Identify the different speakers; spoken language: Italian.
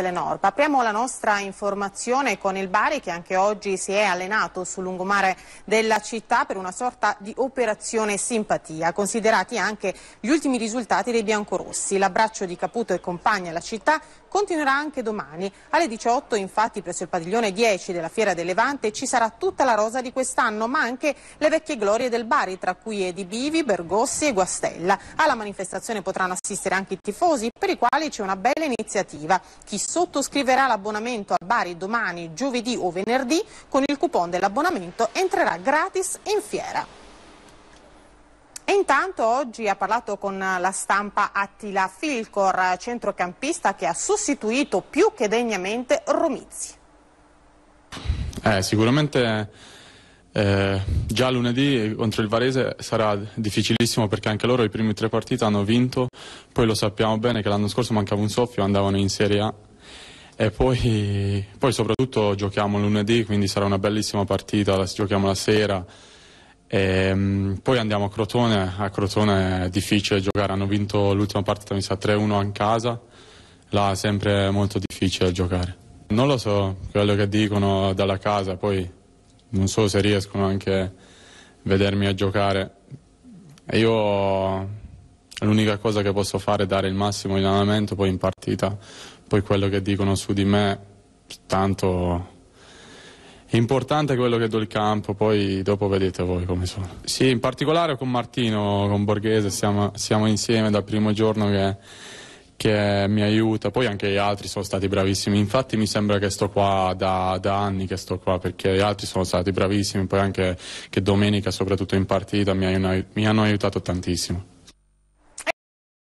Speaker 1: Telenor. Apriamo la nostra informazione con il Bari che anche oggi si è allenato sul lungomare della città per una sorta di operazione simpatia, considerati anche gli ultimi risultati dei biancorossi. L'abbraccio di Caputo e compagni alla città continuerà anche domani. Alle 18 infatti presso il padiglione 10 della Fiera del Levante ci sarà tutta la rosa di quest'anno, ma anche le vecchie glorie del Bari, tra cui Edi Bivi, Bergossi e Guastella. Alla manifestazione potranno assistere anche i tifosi, per i quali c'è una bella iniziativa. Chi sottoscriverà l'abbonamento a Bari domani, giovedì o venerdì, con il coupon dell'abbonamento entrerà gratis in fiera. E intanto oggi ha parlato con la stampa Attila Filcor, centrocampista che ha sostituito più che degnamente Romizzi.
Speaker 2: Eh, sicuramente eh, già lunedì contro il Varese sarà difficilissimo perché anche loro i primi tre partiti hanno vinto, poi lo sappiamo bene che l'anno scorso mancava un soffio, andavano in Serie A e poi, poi soprattutto giochiamo lunedì, quindi sarà una bellissima partita, la, giochiamo la sera. E, ehm, poi andiamo a Crotone, a Crotone è difficile giocare, hanno vinto l'ultima partita mi sa 3-1 in casa, là è sempre molto difficile giocare. Non lo so, quello che dicono dalla casa, poi non so se riescono anche a vedermi a giocare. E Io L'unica cosa che posso fare è dare il massimo in allenamento, poi in partita. Poi quello che dicono su di me, tanto è importante quello che do il campo, poi dopo vedete voi come sono. Sì, in particolare con Martino, con Borghese, siamo, siamo insieme dal primo giorno che, che, mi aiuta, poi anche gli altri sono stati bravissimi, infatti mi sembra che sto qua da, da, anni che sto qua perché gli altri sono stati bravissimi, poi anche che domenica soprattutto in partita mi, mi hanno aiutato tantissimo.